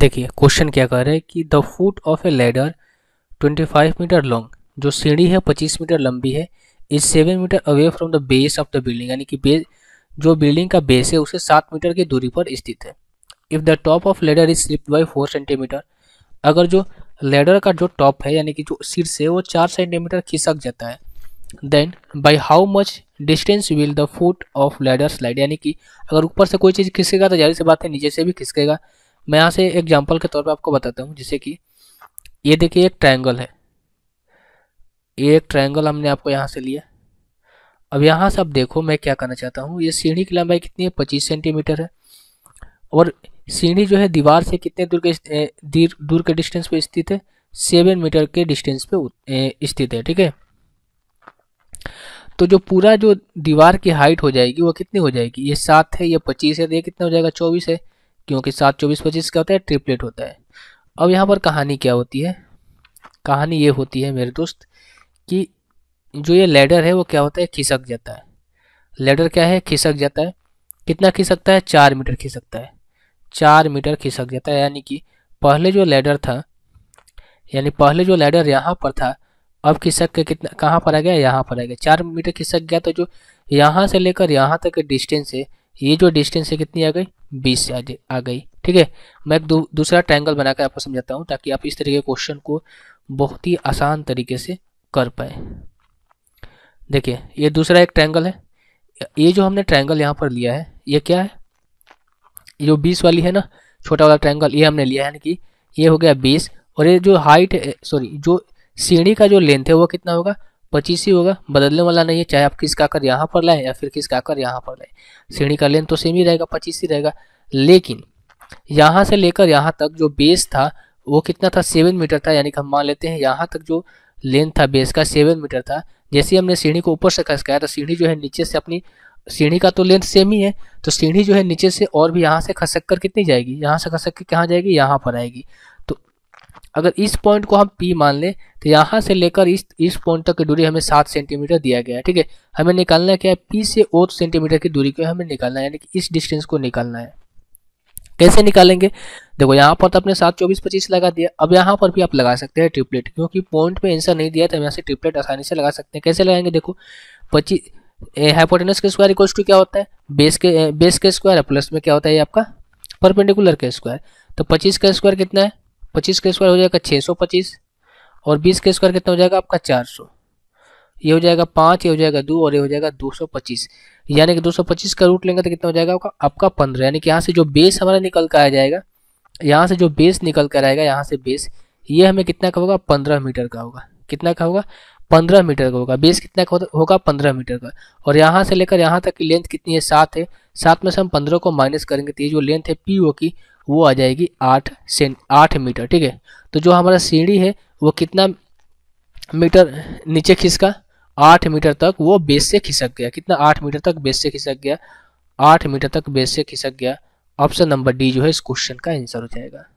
देखिए क्वेश्चन क्या कह रहे हैं कि the foot of a ladder 25 metre long जो सीढ़ी है 25 मीटर लंबी है is seven metre away from the base of the building यानी कि बेस जो बिल्डिंग का बेस है उसे सात मीटर की दूरी पर स्थित है if the top of ladder is slip by four centimetre अगर जो लेडर का जो टॉप है यानी कि जो शीर्ष है वो चार सेंटीमीटर खिसक जाता है then by how much distance will the foot of ladder slide यानी कि अगर ऊपर से कोई चीज़ खिसकेगा तो जारी से बात है नीचे से भी खिसकेगा मैं यहाँ से एग्जाम्पल के तौर पर आपको बताता हूँ जैसे कि ये देखिए एक ट्राइंगल है ये एक ट्राइंगल हमने आपको यहाँ से लिया अब यहाँ से आप देखो मैं क्या करना चाहता हूँ ये सीढ़ी की लंबाई कितनी है पच्चीस सेंटीमीटर है और सीढ़ी जो है दीवार से कितने दूर के दूर के डिस्टेंस पे स्थित है सेवन मीटर के डिस्टेंस पे स्थित है ठीक है तो जो पूरा जो दीवार की हाइट हो जाएगी वो कितनी हो जाएगी ये सात है ये पच्चीस है तो ये कितना हो जाएगा चौबीस है क्योंकि सात चौबीस पच्चीस क्या होता है ट्रिपलेट होता है अब यहाँ पर कहानी क्या होती है कहानी ये होती है मेरे दोस्त कि जो ये लेडर है वो क्या होता है खिसक जाता है लेडर क्या है खिसक जाता है कितना खिसकता है चार मीटर खिसकता है चार मीटर खिसक जाता है यानी कि पहले जो लेडर था यानी पहले जो लेडर यहाँ पर था अब खिसक के कितना कहाँ पर आ गया यहाँ पर आ गया चार मीटर खिसक गया तो जो यहाँ से लेकर यहाँ तक डिस्टेंस है ये जो डिस्टेंस है कितनी आ गई बीस आ गई ठीक है मैं एक दू, दूसरा ट्रायंगल बनाकर आपको समझाता हूँ ताकि आप इस तरीके के क्वेश्चन को बहुत ही आसान तरीके से कर पाए देखिए ये दूसरा एक ट्रायंगल है ये जो हमने ट्रायंगल यहाँ पर लिया है ये क्या है जो बीस वाली है ना छोटा वाला ट्रायंगल ये हमने लिया है कि ये हो गया बीस और ये जो हाइट सॉरी जो सीढ़ी का जो लेंथ है वो कितना होगा पच्चीस ही होगा बदलने वाला नहीं है चाहे आप किसका आकर यहाँ पर लाएं या फिर किसका कर यहाँ पर लाएं श्रेणी का लेन तो सेम ही रहेगा पच्चीस ही रहेगा लेकिन यहाँ से लेकर यहाँ तक जो बेस था वो कितना था सेवन मीटर था यानी कि हम मान लेते हैं यहाँ तक जो लेंथ था बेस का सेवन मीटर था जैसे हमने सीढ़ी को ऊपर से खसकाया तो सीढ़ी जो है नीचे से अपनी सीढ़ी का तो लेंथ सेम ही है तो सीढ़ी जो है नीचे से और भी यहाँ से खसक कर कितनी जाएगी यहाँ से खसक के कहाँ जाएगी यहाँ पर आएगी अगर इस पॉइंट को हम पी मान लें तो यहाँ से लेकर इस इस पॉइंट तक की दूरी हमें सात सेंटीमीटर दिया गया है ठीक है हमें निकालना क्या है पी से और सेंटीमीटर की दूरी को हमें निकालना है यानी कि इस डिस्टेंस को निकालना है कैसे निकालेंगे देखो यहाँ पर तो आपने सात चौबीस पच्चीस लगा दिया अब यहाँ पर भी आप लगा सकते हैं ट्रिपलेट क्योंकि पॉइंट में आंसर नहीं दिया तो हम यहाँ से ट्रिपलेट आसानी से लगा सकते हैं कैसे लगाएंगे देखो पच्चीस हाइपोटेनस के स्क्वायर इक्वल्स टू क्या होता है बेस के बेस के स्क्वायर प्लस में क्या होता है ये आपका परपेंडिकुलर के स्क्वायर तो पच्चीस का स्क्वायर कितना है पच्चीस का स्क्वायर हो जाएगा छः सौ पच्चीस और बीस का स्क्वायर कितना हो जाएगा आपका चार सौ ये हो जाएगा पाँच ये हो जाएगा दो और ये हो जाएगा दो सौ पच्चीस यानी कि दो सौ पच्चीस का रूट लेंगे तो कितना हो जाएगा आपका आपका पंद्रह यानी कि यहाँ से जो बेस हमारा निकल कर आ जाएगा यहाँ से जो बेस निकल कर आएगा यहाँ से बेस ये हमें कितना का होगा पंद्रह मीटर का होगा कितना का होगा पंद्रह मीटर का होगा बेस कितना का होगा पंद्रह मीटर का और यहाँ से लेकर यहाँ तक की लेंथ कितनी है सात है सात में से हम पंद्रह को माइनस करेंगे तो ये जो लेंथ है पी ओ की वो आ जाएगी आठ सेंट आठ मीटर ठीक है तो जो हमारा सीढ़ी है वो कितना मीटर नीचे खिसका आठ मीटर तक वो बेस से खिसक गया कितना आठ मीटर तक बेस से खिसक गया आठ मीटर तक बेस से खिसक गया ऑप्शन नंबर डी जो है इस क्वेश्चन का आंसर हो जाएगा